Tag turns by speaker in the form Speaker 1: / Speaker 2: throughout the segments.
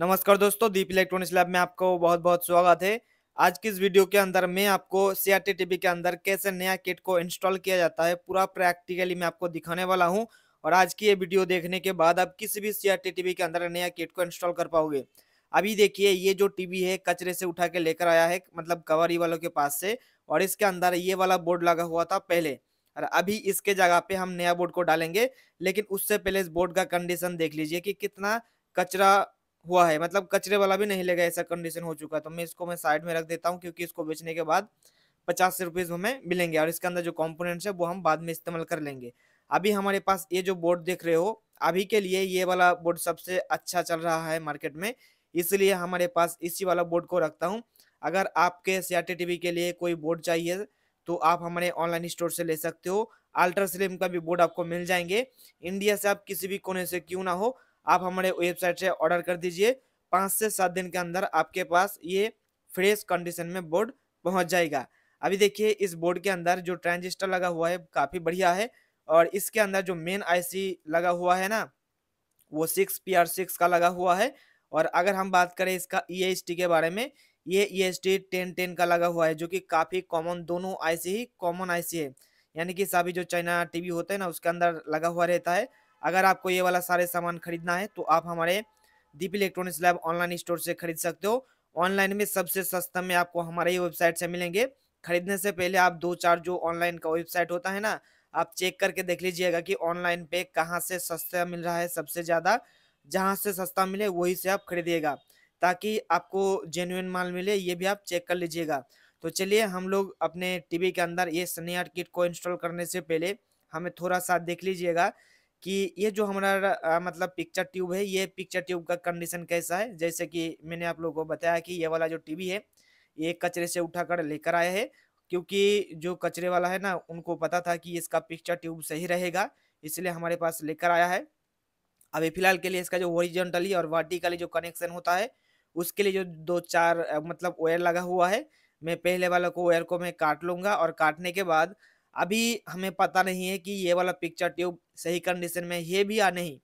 Speaker 1: नमस्कार दोस्तों दीप electronics lab में आपको बहुत बहुत स्वागत है आज की इस वीडियो के अंदर मैं आपको सी आर के अंदर कैसे नया किट को इंस्टॉल किया जाता है पूरा प्रैक्टिकली मैं आपको दिखाने वाला हूं और आज की ये वीडियो देखने के बाद आप किसी भी सी आर के अंदर नया किट को इंस्टॉल कर पाओगे अभी देखिए ये जो टीवी है कचरे से उठा के लेकर आया है मतलब कवरी वालों के पास से और इसके अंदर ये वाला बोर्ड लगा हुआ था पहले और अभी इसके जगह पे हम नया बोर्ड को डालेंगे लेकिन उससे पहले इस बोर्ड का कंडीशन देख लीजिए कि कितना कचरा हुआ है मतलब कचरे वाला भी नहीं लेगा ऐसा कंडीशन हो चुका है तो मैं इसको मैं साइड में रख देता हूँ क्योंकि इसको बेचने के बाद पचास रुपीज़ हमें मिलेंगे और इसके अंदर जो कॉम्पोनेंट्स है वो हम बाद में इस्तेमाल कर लेंगे अभी हमारे पास ये जो बोर्ड देख रहे हो अभी के लिए ये वाला बोर्ड सबसे अच्छा चल रहा है मार्केट में इसलिए हमारे पास इसी वाला बोर्ड को रखता हूँ अगर आपके सीआरटी टीवी टी के लिए कोई बोर्ड चाहिए तो आप हमारे ऑनलाइन स्टोर से ले सकते हो अल्ट्रा स्लिम का भी बोर्ड आपको मिल जाएंगे इंडिया से आप किसी भी कोने से क्यों ना हो आप हमारे वेबसाइट से ऑर्डर कर दीजिए पाँच से सात दिन के अंदर आपके पास ये फ्रेश कंडीशन में बोर्ड पहुंच जाएगा अभी देखिए इस बोर्ड के अंदर जो ट्रांजिस्टर लगा हुआ है काफ़ी बढ़िया है और इसके अंदर जो मेन आईसी लगा हुआ है ना वो सिक्स पी आर सिक्स का लगा हुआ है और अगर हम बात करें इसका ई एस टी के बारे में ये E S T ten ten का लगा हुआ है जो कि काफ़ी कॉमन दोनों आईसी ही कॉमन आईसी है यानी कि सभी जो चाइना टीवी होते हैं ना उसके अंदर लगा हुआ रहता है अगर आपको ये वाला सारे सामान खरीदना है तो आप हमारे Deep electronics lab online store से खरीद सकते हो ऑनलाइन में सबसे सस्ता में आपको हमारे ही वेबसाइट से मिलेंगे खरीदने से पहले आप दो चार जो ऑनलाइन का वेबसाइट होता है ना आप चेक करके देख लीजिएगा कि ऑनलाइन पे कहाँ से सस्ता मिल रहा है सबसे ज़्यादा जहाँ से सस्ता मिले वही से आप खरीदिएगा ताकि आपको जेन्यून माल मिले ये भी आप चेक कर लीजिएगा तो चलिए हम लोग अपने टीवी के अंदर ये स्नेहा किट को इंस्टॉल करने से पहले हमें थोड़ा सा देख लीजिएगा कि ये जो हमारा मतलब पिक्चर ट्यूब है ये पिक्चर ट्यूब का कंडीशन कैसा है जैसे कि मैंने आप लोगों को बताया कि ये वाला जो टीवी है ये कचरे से उठाकर लेकर आया है क्योंकि जो कचरे वाला है ना उनको पता था कि इसका पिक्चर ट्यूब सही रहेगा इसलिए हमारे पास लेकर आया है अभी फिलहाल के लिए इसका जो ओरिजेंटली और वर्टिकली जो कनेक्शन होता है उसके लिए जो दो चार मतलब वायर लगा हुआ है मैं पहले वाला को वायर को मैं काट लूँगा और काटने के बाद अभी हमें पता नहीं है कि ये वाला पिक्चर ट्यूब सही कंडीशन में है भी या नहीं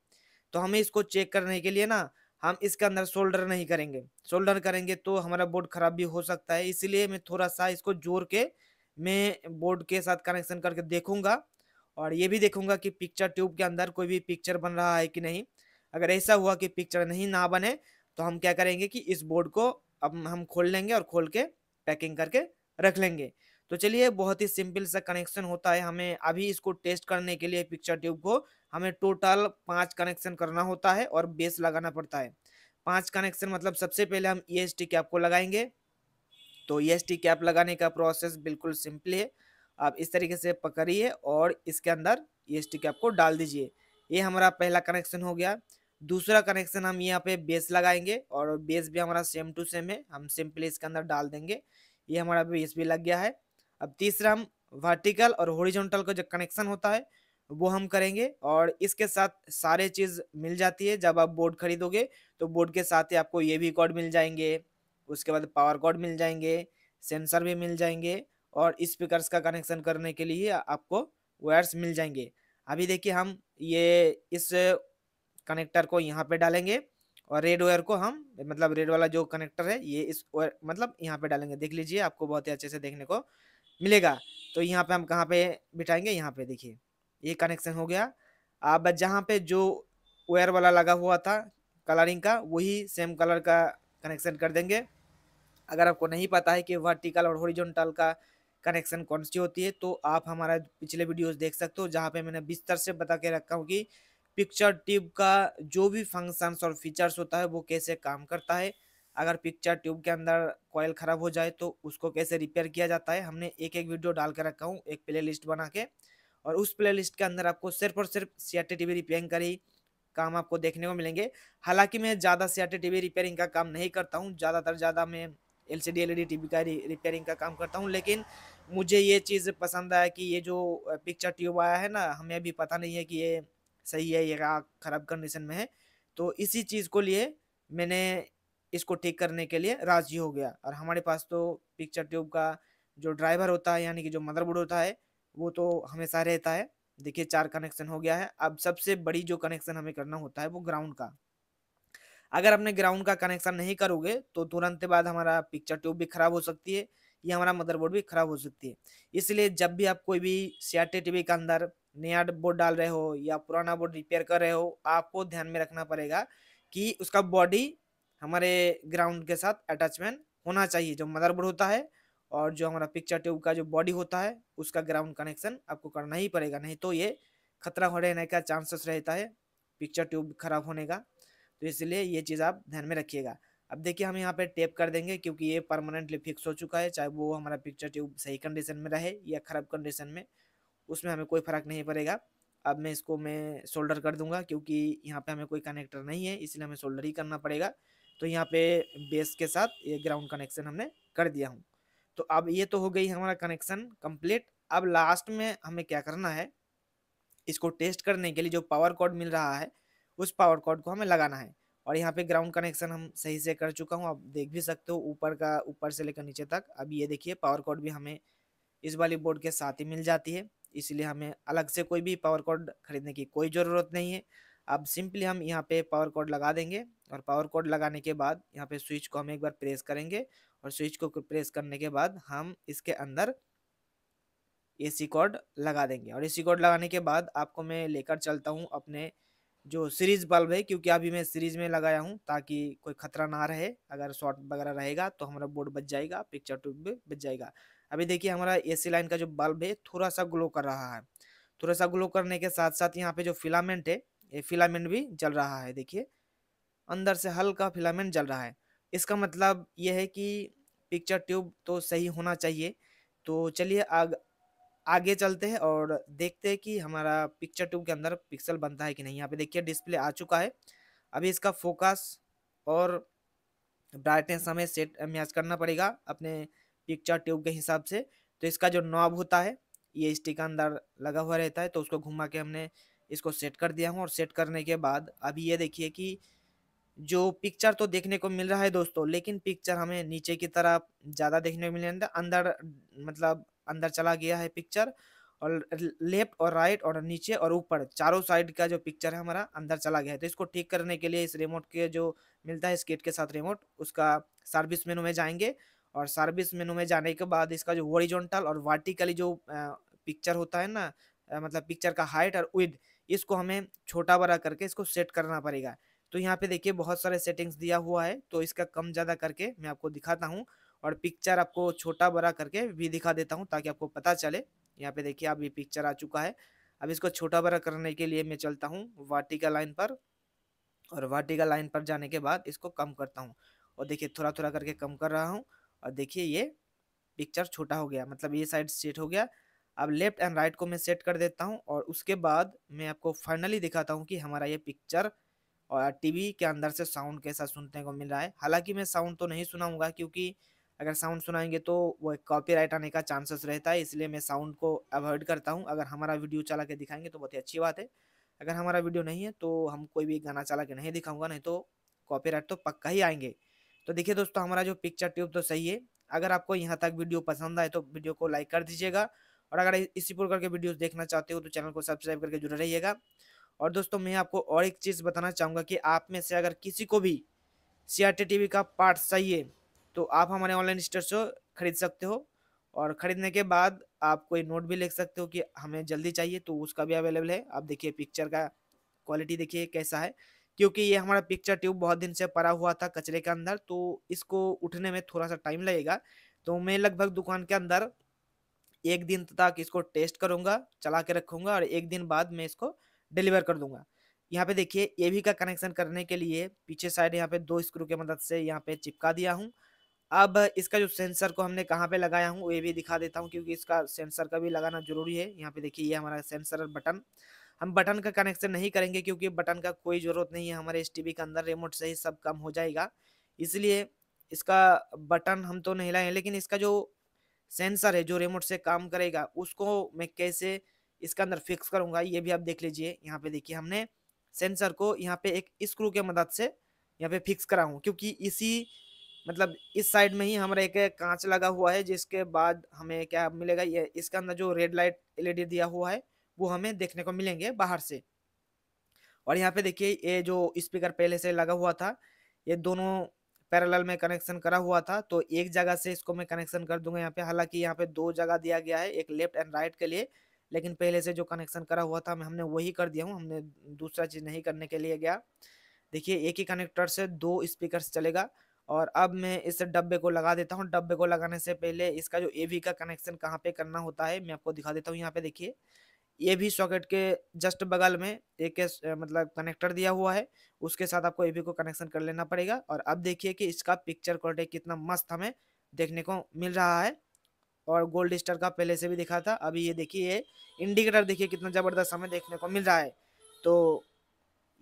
Speaker 1: तो हमें इसको चेक करने के लिए ना हम इसके अंदर सोल्डर नहीं करेंगे सोल्डर करेंगे तो हमारा बोर्ड खराब भी हो सकता है इसलिए मैं थोड़ा सा इसको जोड़ के मैं बोर्ड के साथ कनेक्शन करके देखूंगा और ये भी देखूंगा कि पिक्चर ट्यूब के अंदर कोई भी पिक्चर बन रहा है कि नहीं अगर ऐसा हुआ कि पिक्चर नहीं ना बने तो हम क्या करेंगे कि इस बोर्ड को अब हम खोल लेंगे और खोल के पैकिंग करके रख लेंगे तो चलिए बहुत ही सिंपल सा कनेक्शन होता है हमें अभी इसको टेस्ट करने के लिए पिक्चर ट्यूब को हमें टोटल पाँच कनेक्शन करना होता है और बेस लगाना पड़ता है पाँच कनेक्शन मतलब सबसे पहले हम ई एस टी कैप को लगाएंगे तो ई एस टी कैप लगाने का प्रोसेस बिल्कुल सिंपल है आप इस तरीके से पकड़िए और इसके अंदर ई एस टी कैप को डाल दीजिए ये हमारा पहला कनेक्शन हो गया दूसरा कनेक्शन हम यहाँ पे बेस लगाएंगे और बेस भी हमारा सेम टू सेम है हम सिंपली इसके अंदर डाल देंगे ये हमारा बेस भी लग गया है अब तीसरा हम वर्टिकल और होरिजोनटल का जो कनेक्शन होता है वो हम करेंगे और इसके साथ सारे चीज़ मिल जाती है जब आप बोर्ड खरीदोगे तो बोर्ड के साथ ही आपको ये भी कॉर्ड मिल जाएंगे उसके बाद पावर कॉर्ड मिल जाएंगे सेंसर भी मिल जाएंगे और स्पीकर्स का कनेक्शन करने के लिए आपको वायर्स मिल जाएंगे अभी देखिए हम ये इस कनेक्टर को यहाँ पे डालेंगे और रेड वायर को हम मतलब रेड वाला जो कनेक्टर है ये इस मतलब यहाँ पे डालेंगे देख लीजिए आपको बहुत ही अच्छे से देखने को मिलेगा तो यहाँ पे हम कहाँ पे बिठाएंगे यहाँ पे देखिए ये कनेक्शन हो गया अब जहाँ पे जो वेयर वाला लगा हुआ था कलरिंग का वही सेम कलर का कनेक्शन कर देंगे अगर आपको नहीं पता है कि वर्टिकल और हॉरिजॉन्टल का कनेक्शन कौन सी होती है तो आप हमारा पिछले वीडियोस देख सकते हो जहाँ पे मैंने बिस्तर से बता के रखा हूँ कि पिक्चर ट्यूब का जो भी फंक्शंस और फीचर्स होता है वो कैसे काम करता है अगर पिक्चर ट्यूब के अंदर कॉयल ख़राब हो जाए तो उसको कैसे रिपेयर किया जाता है हमने एक एक वीडियो डाल के रखा हूँ एक प्ले लिस्ट बना के और उस प्ले लिस्ट के अंदर आपको सिर्फ और सिर्फ सी आर टी रिपेयरिंग का ही काम आपको देखने को मिलेंगे हालांकि मैं ज़्यादा सी आर टी रिपेयरिंग का काम नहीं करता हूँ ज़्यादातर ज़्यादा मैं L C D L E D T V का रिपेयरिंग का काम करता हूँ लेकिन मुझे ये चीज़ पसंद आया कि ये जो पिक्चर ट्यूब आया है ना हमें अभी पता नहीं है कि ये सही है ये ख़राब कंडीशन में है तो इसी चीज़ को लिए मैंने इसको ठीक करने के लिए राजी हो गया और हमारे पास तो पिक्चर ट्यूब का जो ड्राइवर होता है यानी कि जो मदरबोर्ड होता है वो तो हमेशा रहता है देखिए चार कनेक्शन हो गया है अब सबसे बड़ी जो कनेक्शन हमें करना होता है वो ग्राउंड का अगर अपने ग्राउंड का कनेक्शन नहीं करोगे तो तुरंत बाद हमारा पिक्चर ट्यूब भी खराब हो सकती है या हमारा मदरबोर्ड भी खराब हो सकती है इसलिए जब भी आप कोई भी सीआरटी टीवी के अंदर नया बोर्ड डाल रहे हो या पुराना बोर्ड रिपेयर कर रहे हो आपको ध्यान में रखना पड़ेगा कि उसका बॉडी हमारे ग्राउंड के साथ अटैचमेंट होना चाहिए जो मदरबोर्ड होता है और जो हमारा पिक्चर ट्यूब का जो बॉडी होता है उसका ग्राउंड कनेक्शन आपको करना ही पड़ेगा नहीं तो ये खतरा हो रहने का चांसेस रहता है पिक्चर ट्यूब खराब होने का तो इसलिए ये चीज़ आप ध्यान में रखिएगा अब देखिए हम यहाँ पे टेप कर देंगे क्योंकि ये परमानेंटली फिक्स हो चुका है चाहे वो हमारा पिक्चर ट्यूब सही कंडीशन में रहे या खराब कंडीशन में उसमें हमें कोई फ़र्क नहीं पड़ेगा अब मैं इसको मैं सोल्डर कर दूंगा क्योंकि यहाँ पे हमें कोई कनेक्टर नहीं है इसलिए हमें सोल्डर ही करना पड़ेगा तो यहाँ पे बेस के साथ ये ग्राउंड कनेक्शन हमने कर दिया हूँ तो अब ये तो हो गई हमारा कनेक्शन कंप्लीट अब लास्ट में हमें क्या करना है इसको टेस्ट करने के लिए जो पावर कॉर्ड मिल रहा है उस पावर कॉर्ड को हमें लगाना है और यहाँ पे ग्राउंड कनेक्शन हम सही से कर चुका हूँ आप देख भी सकते हो ऊपर का ऊपर से लेकर नीचे तक अब ये देखिए पावर कॉर्ड भी हमें इस वाली बोर्ड के साथ ही मिल जाती है इसलिए हमें अलग से कोई भी पावर कॉर्ड खरीदने की कोई ज़रूरत नहीं है अब सिंपली हम यहाँ पे पावर कोड लगा देंगे और पावर कोड लगाने के बाद यहाँ पे स्विच को हम एक बार प्रेस करेंगे और स्विच को प्रेस करने के बाद हम इसके अंदर ए सी कोड लगा देंगे और ए सी कोड लगाने के बाद आपको मैं लेकर चलता हूँ अपने जो सीरीज बल्ब है क्योंकि अभी मैं सीरीज में लगाया हूँ ताकि कोई खतरा ना रहे अगर शॉर्ट वगैरह रहेगा तो हमारा बोर्ड बच जाएगा पिक्चर ट्यूब भी बच जाएगा अभी देखिए हमारा एसी लाइन का जो बल्ब है थोड़ा सा ग्लो कर रहा है थोड़ा सा ग्लो करने के साथ साथ यहाँ पे जो फिलामेंट है ये फिलामेंट भी जल रहा है देखिए अंदर से हल्का फिलामेंट जल रहा है इसका मतलब यह है कि पिक्चर ट्यूब तो सही होना चाहिए तो चलिए आग आगे चलते हैं और देखते हैं कि हमारा पिक्चर ट्यूब के अंदर पिक्सल बनता है कि नहीं यहाँ पे देखिए डिस्प्ले आ चुका है अभी इसका फोकस और ब्राइटनेस हमें सेट मैच करना पड़ेगा अपने पिक्चर ट्यूब के हिसाब से तो इसका जो नॉब होता है ये स्टिक अंदर लगा हुआ रहता है तो उसको घुमा के हमने इसको सेट कर दिया हूँ और सेट करने के बाद अभी ये देखिए कि जो पिक्चर तो देखने को मिल रहा है दोस्तों लेकिन पिक्चर हमें नीचे की तरफ ज़्यादा देखने को मिल रहा है अंदर मतलब अंदर चला गया है पिक्चर और लेफ्ट और राइट और नीचे और ऊपर चारों साइड का जो पिक्चर है हमारा अंदर चला गया है तो इसको ठीक करने के लिए इस रिमोट के जो मिलता है स्केट के साथ रिमोट उसका सर्विस मेनू में जाएंगे और सर्विस मेनू में जाने के बाद इसका जो ओरिजोनटल और वर्टिकली जो पिक्चर होता है ना मतलब पिक्चर का हाइट और विद इसको हमें छोटा बड़ा करके इसको सेट करना पड़ेगा तो यहाँ पे देखिए बहुत सारे सेटिंग्स दिया हुआ है तो इसका कम ज़्यादा करके मैं आपको दिखाता हूँ और पिक्चर आपको छोटा बड़ा करके भी दिखा देता हूँ ताकि आपको पता चले यहाँ पे देखिए अभी पिक्चर आ चुका है अब इसको छोटा बड़ा करने के लिए मैं चलता हूँ वाटिका लाइन पर और वाटिका लाइन पर जाने के बाद इसको कम करता हूँ और देखिए थोड़ा थोड़ा करके कम कर रहा हूँ और देखिए ये पिक्चर छोटा हो गया मतलब ये साइड सेट हो गया अब लेफ्ट एंड राइट को मैं सेट कर देता हूँ और उसके बाद मैं आपको फाइनली दिखाता हूँ कि हमारा ये पिक्चर और टीवी के अंदर से साउंड कैसा सुनने को मिल रहा है हालांकि मैं साउंड तो नहीं सुनाऊँगा क्योंकि अगर साउंड सुनाएंगे तो वो कॉपीराइट आने का चांसेस रहता है इसलिए मैं साउंड को अवॉइड करता हूँ अगर हमारा वीडियो चला के दिखाएंगे तो बहुत ही अच्छी बात है अगर हमारा वीडियो नहीं है तो हम कोई भी गाना चला के नहीं दिखाऊंगा नहीं तो राइट तो पक्का ही आएंगे तो देखिए दोस्तों हमारा जो पिक्चर ट्यूब तो सही है अगर आपको यहाँ तक वीडियो पसंद आए तो वीडियो को लाइक कर दीजिएगा और अगर इसी प्रकार के वीडियोस देखना चाहते हो तो चैनल को सब्सक्राइब करके जुड़े रहिएगा और दोस्तों मैं आपको और एक चीज़ बताना चाहूँगा कि आप में से अगर किसी को भी सी आर टी का पार्ट चाहिए तो आप हमारे ऑनलाइन स्टोर से खरीद सकते हो और ख़रीदने के बाद आप कोई नोट भी लिख सकते हो कि हमें जल्दी चाहिए तो उसका भी अवेलेबल है आप देखिए पिक्चर का क्वालिटी देखिए कैसा है क्योंकि ये हमारा पिक्चर ट्यूब बहुत दिन से पड़ा हुआ था कचरे के अंदर तो इसको उठने में थोड़ा सा टाइम लगेगा तो मैं लगभग दुकान के अंदर एक दिन तक इसको टेस्ट करूंगा चला के रखूंगा और एक दिन बाद मैं इसको डिलीवर कर दूंगा यहाँ पे देखिए ए भी का कनेक्शन करने के लिए पीछे साइड यहाँ पे दो स्क्रू की मदद से यहाँ पे चिपका दिया हूँ अब इसका जो सेंसर को हमने कहाँ पे लगाया हूँ वो भी दिखा देता हूँ क्योंकि इसका सेंसर का भी लगाना जरूरी है यहाँ पे देखिए ये हमारा सेंसर और बटन हम बटन का कनेक्शन नहीं करेंगे क्योंकि बटन का कोई ज़रूरत नहीं है हमारे एस के अंदर रिमोट से ही सब कम हो जाएगा इसलिए इसका बटन हम तो नहीं लाए लेकिन इसका जो सेंसर है जो रिमोट से काम करेगा उसको मैं कैसे इसके अंदर फिक्स करूँगा ये भी आप देख लीजिए यहाँ पे देखिए हमने सेंसर को यहाँ पे एक स्क्रू के मदद से यहाँ पे फिक्स करा हूँ क्योंकि इसी मतलब इस साइड में ही हमारा एक कांच लगा हुआ है जिसके बाद हमें क्या मिलेगा ये इसके अंदर जो रेड लाइट एल दिया हुआ है वो हमें देखने को मिलेंगे बाहर से और यहाँ पे देखिए ये जो स्पीकर पहले से लगा हुआ था ये दोनों पैरेलल में कनेक्शन करा हुआ था तो एक जगह से इसको मैं कनेक्शन कर दूंगा यहाँ पे हालांकि यहाँ पे दो जगह दिया गया है एक लेफ्ट एंड राइट के लिए लेकिन पहले से जो कनेक्शन करा हुआ था मैं हमने वही कर दिया हूँ हमने दूसरा चीज़ नहीं करने के लिए गया देखिए एक ही कनेक्टर से दो स्पीकर चलेगा और अब मैं इस डब्बे को लगा देता हूँ डब्बे को लगाने से पहले इसका जो ए का कनेक्शन कहाँ पे करना होता है मैं आपको दिखा देता हूँ यहाँ पे देखिए ये भी सॉकेट के जस्ट बगल में एक मतलब कनेक्टर दिया हुआ है उसके साथ आपको ए भी को कनेक्शन कर लेना पड़ेगा और अब देखिए कि इसका पिक्चर क्वालिटी कितना मस्त हमें देखने को मिल रहा है और गोल्ड स्टार का पहले से भी दिखा था अभी ये देखिए ये इंडिकेटर देखिए कितना ज़बरदस्त हमें देखने को मिल रहा है तो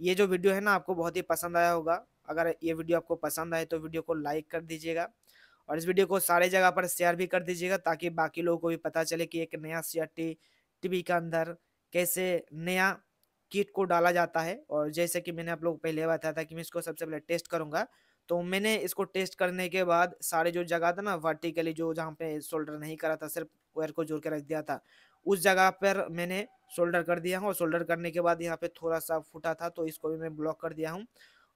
Speaker 1: ये जो वीडियो है ना आपको बहुत ही पसंद आया होगा अगर ये वीडियो आपको पसंद आए तो वीडियो को लाइक कर दीजिएगा और इस वीडियो को सारे जगह पर शेयर भी कर दीजिएगा ताकि बाकी लोगों को भी पता चले कि एक नया सी टीवी के अंदर कैसे नया किट को डाला जाता है और जैसे कि मैंने आप लोग पहले बताया था कि मैं इसको सबसे पहले टेस्ट करूंगा तो मैंने इसको टेस्ट करने के बाद सारे जो जगह था ना वर्टिकली जो जहाँ पे शोल्डर नहीं करा था सिर्फ वायर को जोड़ के रख दिया था उस जगह पर मैंने शोल्डर कर दिया हूँ और शोल्डर करने के बाद यहाँ पे थोड़ा सा फूटा था तो इसको भी मैं ब्लॉक कर दिया हूँ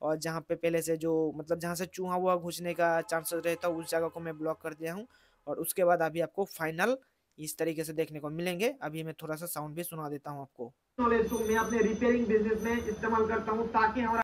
Speaker 1: और जहाँ पे पहले से जो मतलब जहाँ से चूहा हुआ घुसने का चांसेस रहता उस जगह को मैं ब्लॉक कर दिया हूँ और उसके बाद अभी आपको फाइनल इस तरीके से देखने को मिलेंगे अभी मैं थोड़ा सा साउंड भी सुना देता हूँ आपको मैं अपने रिपेयरिंग बिजनेस में इस्तेमाल करता हूँ ताकि हमारा